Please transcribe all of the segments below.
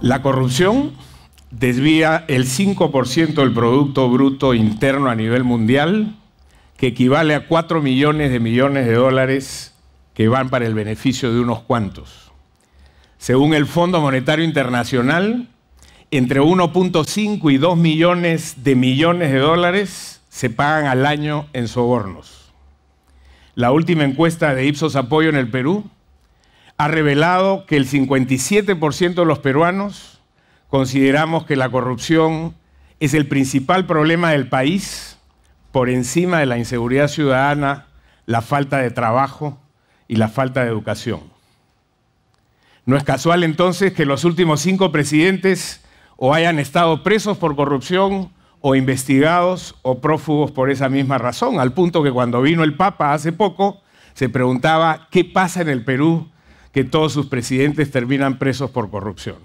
La corrupción desvía el 5% del Producto Bruto Interno a nivel mundial, que equivale a 4 millones de millones de dólares que van para el beneficio de unos cuantos. Según el Fondo Monetario Internacional, entre 1.5 y 2 millones de millones de dólares se pagan al año en sobornos la última encuesta de Ipsos Apoyo en el Perú, ha revelado que el 57% de los peruanos consideramos que la corrupción es el principal problema del país por encima de la inseguridad ciudadana, la falta de trabajo y la falta de educación. No es casual entonces que los últimos cinco presidentes o hayan estado presos por corrupción o investigados o prófugos por esa misma razón, al punto que cuando vino el Papa hace poco, se preguntaba qué pasa en el Perú que todos sus presidentes terminan presos por corrupción.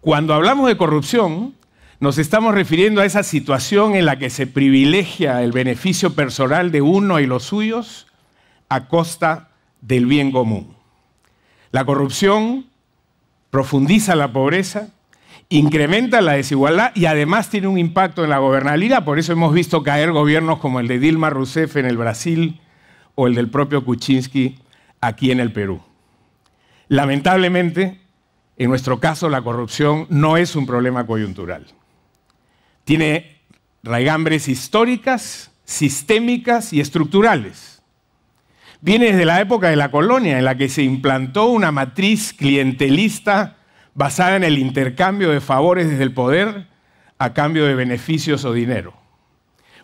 Cuando hablamos de corrupción, nos estamos refiriendo a esa situación en la que se privilegia el beneficio personal de uno y los suyos a costa del bien común. La corrupción profundiza la pobreza, incrementa la desigualdad y además tiene un impacto en la gobernabilidad. Por eso hemos visto caer gobiernos como el de Dilma Rousseff en el Brasil o el del propio Kuczynski aquí en el Perú. Lamentablemente, en nuestro caso, la corrupción no es un problema coyuntural. Tiene raigambres históricas, sistémicas y estructurales. Viene desde la época de la colonia, en la que se implantó una matriz clientelista basada en el intercambio de favores desde el poder a cambio de beneficios o dinero.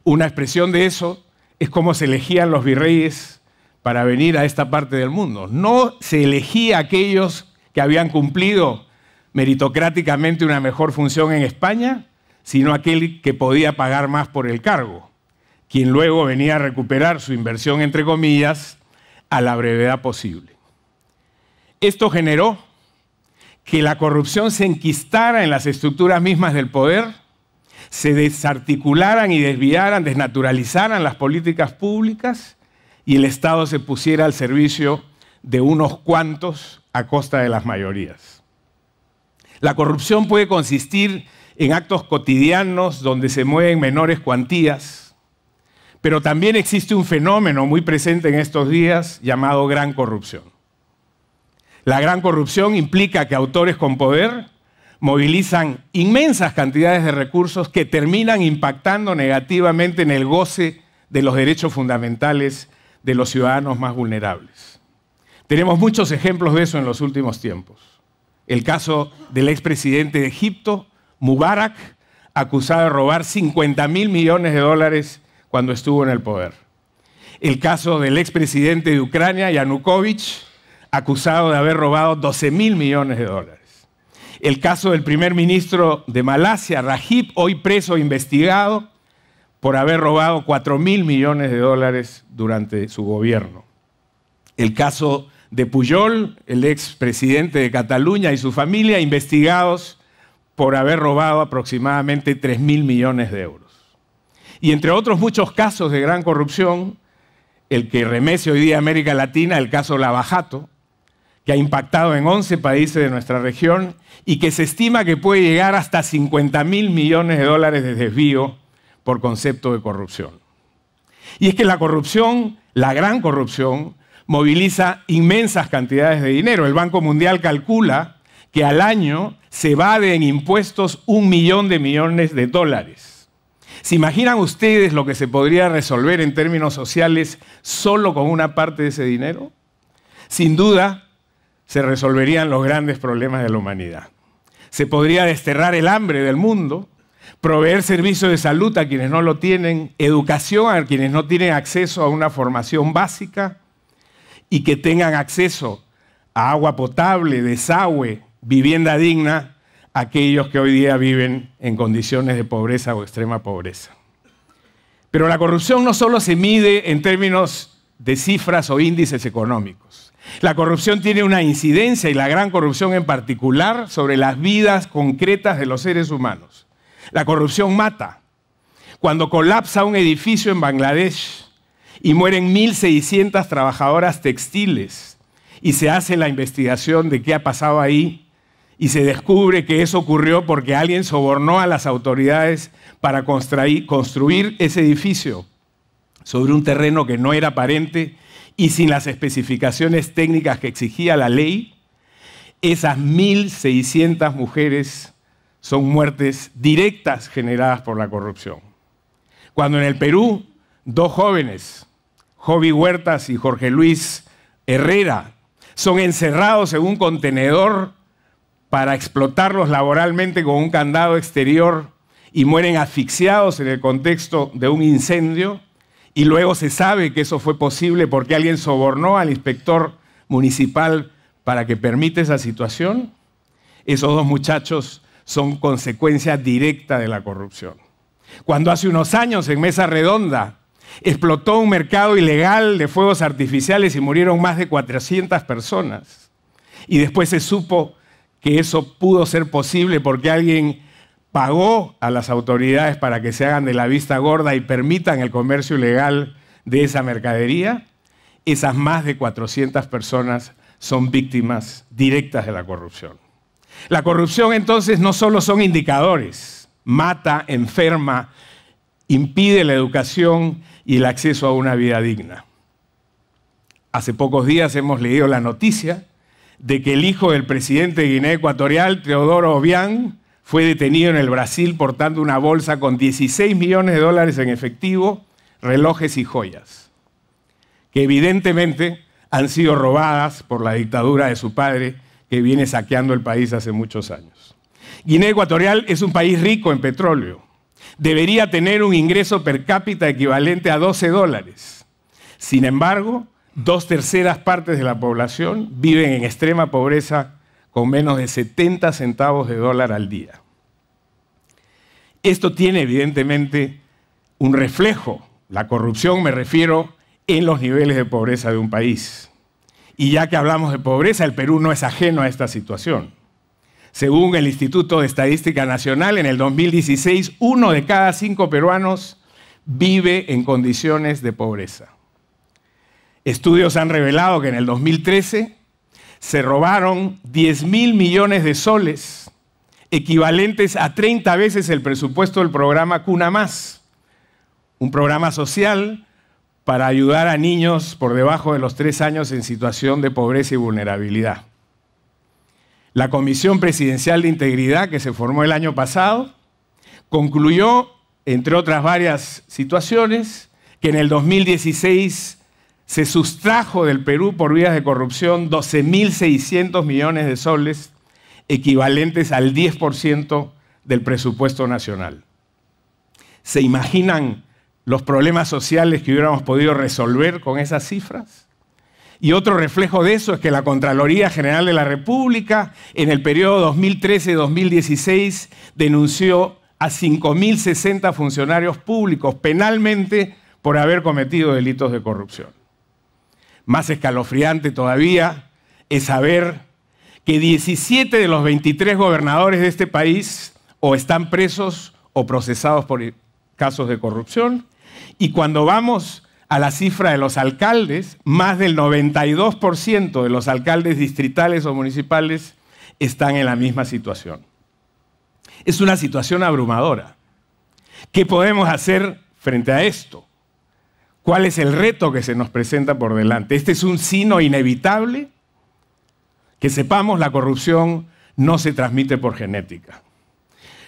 Una expresión de eso es cómo se elegían los virreyes para venir a esta parte del mundo. No se elegía aquellos que habían cumplido meritocráticamente una mejor función en España, sino aquel que podía pagar más por el cargo, quien luego venía a recuperar su inversión, entre comillas, a la brevedad posible. Esto generó que la corrupción se enquistara en las estructuras mismas del poder, se desarticularan y desviaran, desnaturalizaran las políticas públicas y el Estado se pusiera al servicio de unos cuantos a costa de las mayorías. La corrupción puede consistir en actos cotidianos donde se mueven menores cuantías, pero también existe un fenómeno muy presente en estos días llamado gran corrupción. La gran corrupción implica que autores con poder movilizan inmensas cantidades de recursos que terminan impactando negativamente en el goce de los derechos fundamentales de los ciudadanos más vulnerables. Tenemos muchos ejemplos de eso en los últimos tiempos. El caso del expresidente de Egipto, Mubarak, acusado de robar 50 mil millones de dólares cuando estuvo en el poder. El caso del expresidente de Ucrania, Yanukovych, acusado de haber robado 12 mil millones de dólares. El caso del primer ministro de Malasia, Rajib, hoy preso e investigado por haber robado 4 mil millones de dólares durante su gobierno. El caso de Puyol, el ex presidente de Cataluña y su familia, investigados por haber robado aproximadamente 3 mil millones de euros. Y entre otros muchos casos de gran corrupción, el que remece hoy día América Latina, el caso Lavajato, que ha impactado en 11 países de nuestra región y que se estima que puede llegar hasta 50 mil millones de dólares de desvío por concepto de corrupción. Y es que la corrupción, la gran corrupción, moviliza inmensas cantidades de dinero. El Banco Mundial calcula que al año se evade en impuestos un millón de millones de dólares. ¿Se imaginan ustedes lo que se podría resolver en términos sociales solo con una parte de ese dinero? Sin duda, se resolverían los grandes problemas de la humanidad. Se podría desterrar el hambre del mundo, proveer servicios de salud a quienes no lo tienen, educación a quienes no tienen acceso a una formación básica y que tengan acceso a agua potable, desagüe, vivienda digna, aquellos que hoy día viven en condiciones de pobreza o extrema pobreza. Pero la corrupción no solo se mide en términos de cifras o índices económicos. La corrupción tiene una incidencia, y la gran corrupción en particular, sobre las vidas concretas de los seres humanos. La corrupción mata. Cuando colapsa un edificio en Bangladesh y mueren 1.600 trabajadoras textiles y se hace la investigación de qué ha pasado ahí y se descubre que eso ocurrió porque alguien sobornó a las autoridades para construir ese edificio sobre un terreno que no era aparente y sin las especificaciones técnicas que exigía la ley, esas 1.600 mujeres son muertes directas generadas por la corrupción. Cuando en el Perú, dos jóvenes, Joby Huertas y Jorge Luis Herrera, son encerrados en un contenedor para explotarlos laboralmente con un candado exterior y mueren asfixiados en el contexto de un incendio, y luego se sabe que eso fue posible porque alguien sobornó al inspector municipal para que permita esa situación, esos dos muchachos son consecuencia directa de la corrupción. Cuando hace unos años en Mesa Redonda explotó un mercado ilegal de fuegos artificiales y murieron más de 400 personas, y después se supo que eso pudo ser posible porque alguien pagó a las autoridades para que se hagan de la vista gorda y permitan el comercio ilegal de esa mercadería, esas más de 400 personas son víctimas directas de la corrupción. La corrupción entonces no solo son indicadores, mata, enferma, impide la educación y el acceso a una vida digna. Hace pocos días hemos leído la noticia de que el hijo del presidente de Guinea Ecuatorial, Teodoro Obiang, fue detenido en el Brasil portando una bolsa con 16 millones de dólares en efectivo, relojes y joyas, que evidentemente han sido robadas por la dictadura de su padre que viene saqueando el país hace muchos años. Guinea Ecuatorial es un país rico en petróleo. Debería tener un ingreso per cápita equivalente a 12 dólares. Sin embargo, dos terceras partes de la población viven en extrema pobreza con menos de 70 centavos de dólar al día. Esto tiene evidentemente un reflejo, la corrupción me refiero en los niveles de pobreza de un país. Y ya que hablamos de pobreza, el Perú no es ajeno a esta situación. Según el Instituto de Estadística Nacional, en el 2016, uno de cada cinco peruanos vive en condiciones de pobreza. Estudios han revelado que en el 2013 se robaron 10 mil millones de soles equivalentes a 30 veces el presupuesto del programa Cuna Más, un programa social para ayudar a niños por debajo de los tres años en situación de pobreza y vulnerabilidad. La Comisión Presidencial de Integridad, que se formó el año pasado, concluyó, entre otras varias situaciones, que en el 2016 se sustrajo del Perú por vías de corrupción 12.600 millones de soles equivalentes al 10% del presupuesto nacional. ¿Se imaginan los problemas sociales que hubiéramos podido resolver con esas cifras? Y otro reflejo de eso es que la Contraloría General de la República en el periodo 2013-2016 denunció a 5.060 funcionarios públicos penalmente por haber cometido delitos de corrupción. Más escalofriante todavía es saber que 17 de los 23 gobernadores de este país o están presos o procesados por casos de corrupción. Y cuando vamos a la cifra de los alcaldes, más del 92% de los alcaldes distritales o municipales están en la misma situación. Es una situación abrumadora. ¿Qué podemos hacer frente a esto? ¿Cuál es el reto que se nos presenta por delante? Este es un sino inevitable que sepamos, la corrupción no se transmite por genética.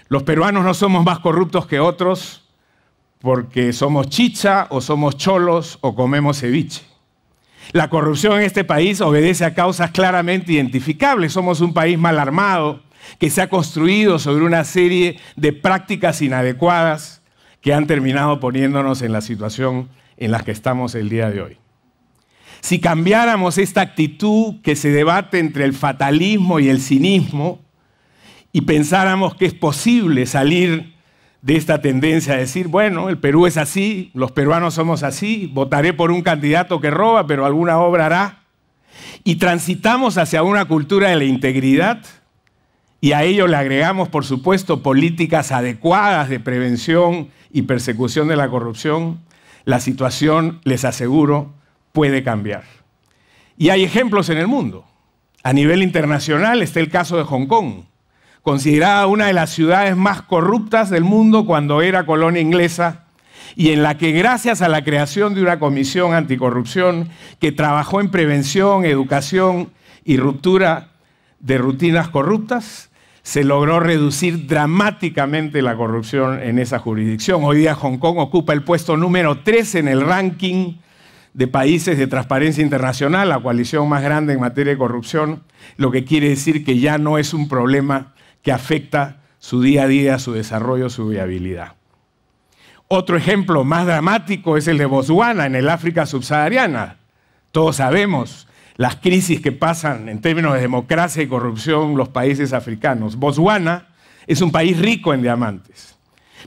Los peruanos no somos más corruptos que otros porque somos chicha o somos cholos o comemos ceviche. La corrupción en este país obedece a causas claramente identificables. Somos un país mal armado que se ha construido sobre una serie de prácticas inadecuadas que han terminado poniéndonos en la situación en la que estamos el día de hoy. Si cambiáramos esta actitud que se debate entre el fatalismo y el cinismo y pensáramos que es posible salir de esta tendencia a decir, bueno, el Perú es así, los peruanos somos así, votaré por un candidato que roba, pero alguna obra hará, y transitamos hacia una cultura de la integridad, y a ello le agregamos, por supuesto, políticas adecuadas de prevención y persecución de la corrupción, la situación, les aseguro, puede cambiar. Y hay ejemplos en el mundo. A nivel internacional está el caso de Hong Kong, considerada una de las ciudades más corruptas del mundo cuando era colonia inglesa y en la que gracias a la creación de una comisión anticorrupción que trabajó en prevención, educación y ruptura de rutinas corruptas, se logró reducir dramáticamente la corrupción en esa jurisdicción. Hoy día Hong Kong ocupa el puesto número 3 en el ranking de países de transparencia internacional, la coalición más grande en materia de corrupción, lo que quiere decir que ya no es un problema que afecta su día a día, su desarrollo, su viabilidad. Otro ejemplo más dramático es el de Botswana, en el África subsahariana. Todos sabemos las crisis que pasan en términos de democracia y corrupción los países africanos. Botswana es un país rico en diamantes,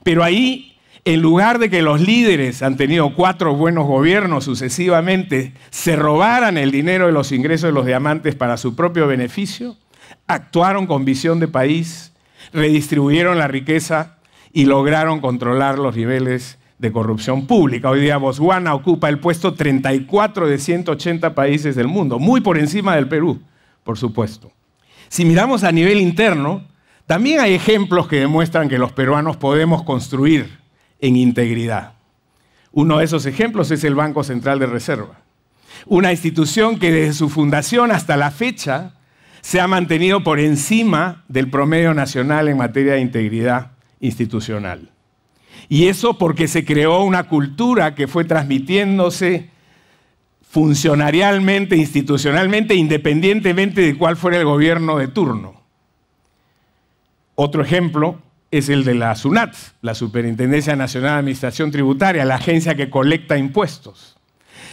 pero ahí en lugar de que los líderes han tenido cuatro buenos gobiernos sucesivamente, se robaran el dinero de los ingresos de los diamantes para su propio beneficio, actuaron con visión de país, redistribuyeron la riqueza y lograron controlar los niveles de corrupción pública. Hoy día Botswana ocupa el puesto 34 de 180 países del mundo, muy por encima del Perú, por supuesto. Si miramos a nivel interno, también hay ejemplos que demuestran que los peruanos podemos construir en integridad. Uno de esos ejemplos es el Banco Central de Reserva, una institución que desde su fundación hasta la fecha se ha mantenido por encima del promedio nacional en materia de integridad institucional. Y eso porque se creó una cultura que fue transmitiéndose funcionarialmente, institucionalmente, independientemente de cuál fuera el gobierno de turno. Otro ejemplo es el de la SUNAT, la Superintendencia Nacional de Administración Tributaria, la agencia que colecta impuestos.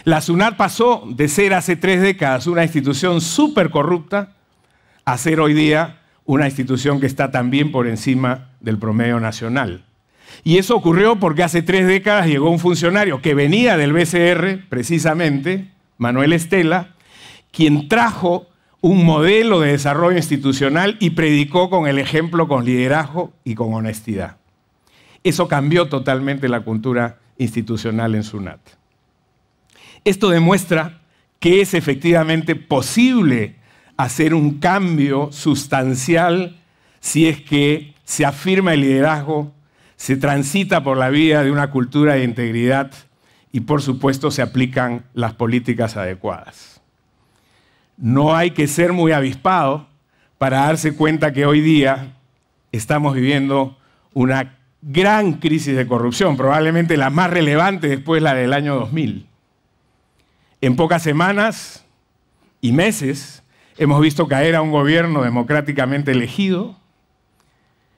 La SUNAT pasó de ser hace tres décadas una institución súper corrupta a ser hoy día una institución que está también por encima del promedio nacional. Y eso ocurrió porque hace tres décadas llegó un funcionario que venía del BCR, precisamente, Manuel Estela, quien trajo un modelo de desarrollo institucional y predicó con el ejemplo, con liderazgo y con honestidad. Eso cambió totalmente la cultura institucional en SUNAT. Esto demuestra que es efectivamente posible hacer un cambio sustancial si es que se afirma el liderazgo, se transita por la vía de una cultura de integridad y por supuesto se aplican las políticas adecuadas. No hay que ser muy avispado para darse cuenta que hoy día estamos viviendo una gran crisis de corrupción, probablemente la más relevante después la del año 2000. En pocas semanas y meses hemos visto caer a un gobierno democráticamente elegido,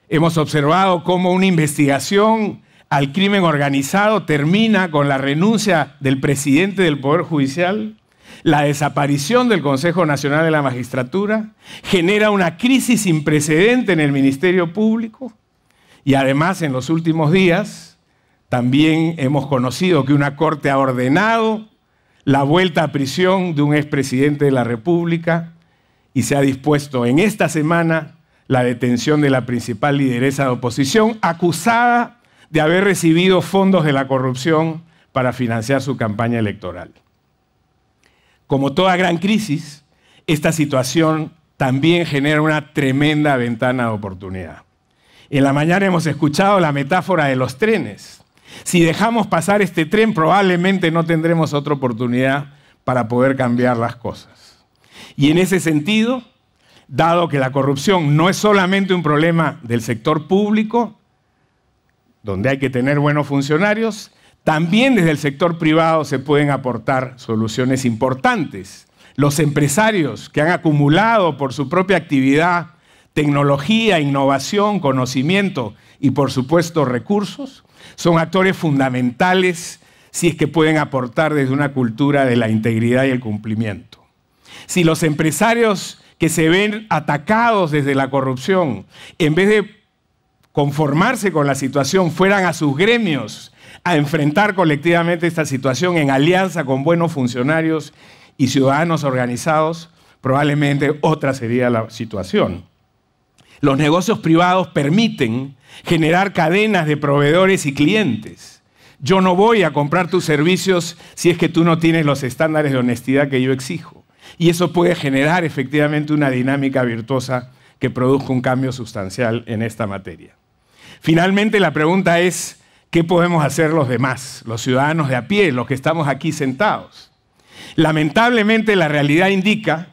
hemos observado cómo una investigación al crimen organizado termina con la renuncia del presidente del Poder Judicial, la desaparición del Consejo Nacional de la Magistratura genera una crisis sin precedente en el Ministerio Público y además en los últimos días también hemos conocido que una corte ha ordenado la vuelta a prisión de un expresidente de la República y se ha dispuesto en esta semana la detención de la principal lideresa de oposición acusada de haber recibido fondos de la corrupción para financiar su campaña electoral. Como toda gran crisis, esta situación también genera una tremenda ventana de oportunidad. En la mañana hemos escuchado la metáfora de los trenes. Si dejamos pasar este tren, probablemente no tendremos otra oportunidad para poder cambiar las cosas. Y en ese sentido, dado que la corrupción no es solamente un problema del sector público, donde hay que tener buenos funcionarios, también desde el sector privado se pueden aportar soluciones importantes. Los empresarios que han acumulado por su propia actividad tecnología, innovación, conocimiento y por supuesto recursos son actores fundamentales si es que pueden aportar desde una cultura de la integridad y el cumplimiento. Si los empresarios que se ven atacados desde la corrupción, en vez de conformarse con la situación, fueran a sus gremios a enfrentar colectivamente esta situación en alianza con buenos funcionarios y ciudadanos organizados, probablemente otra sería la situación. Los negocios privados permiten generar cadenas de proveedores y clientes. Yo no voy a comprar tus servicios si es que tú no tienes los estándares de honestidad que yo exijo. Y eso puede generar efectivamente una dinámica virtuosa que produzca un cambio sustancial en esta materia. Finalmente, la pregunta es, ¿Qué podemos hacer los demás, los ciudadanos de a pie, los que estamos aquí sentados? Lamentablemente la realidad indica,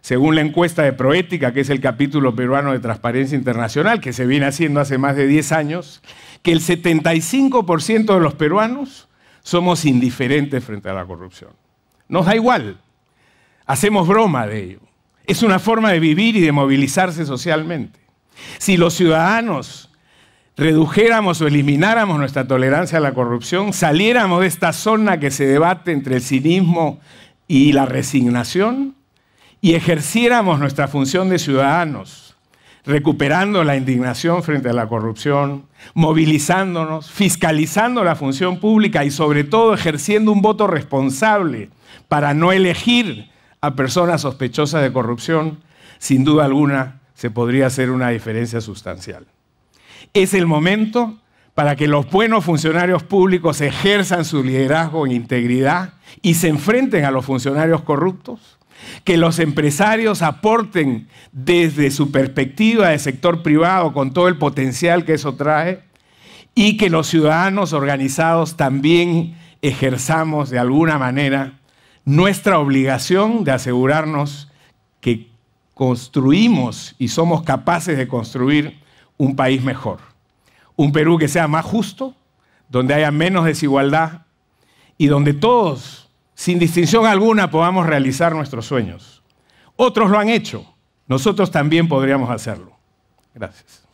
según la encuesta de Proética, que es el capítulo peruano de Transparencia Internacional, que se viene haciendo hace más de 10 años, que el 75% de los peruanos somos indiferentes frente a la corrupción. Nos da igual, hacemos broma de ello. Es una forma de vivir y de movilizarse socialmente. Si los ciudadanos redujéramos o elimináramos nuestra tolerancia a la corrupción, saliéramos de esta zona que se debate entre el cinismo y la resignación y ejerciéramos nuestra función de ciudadanos, recuperando la indignación frente a la corrupción, movilizándonos, fiscalizando la función pública y sobre todo ejerciendo un voto responsable para no elegir a personas sospechosas de corrupción, sin duda alguna se podría hacer una diferencia sustancial. Es el momento para que los buenos funcionarios públicos ejerzan su liderazgo en integridad y se enfrenten a los funcionarios corruptos, que los empresarios aporten desde su perspectiva de sector privado con todo el potencial que eso trae y que los ciudadanos organizados también ejerzamos de alguna manera nuestra obligación de asegurarnos que construimos y somos capaces de construir un país mejor. Un Perú que sea más justo, donde haya menos desigualdad y donde todos, sin distinción alguna, podamos realizar nuestros sueños. Otros lo han hecho, nosotros también podríamos hacerlo. Gracias.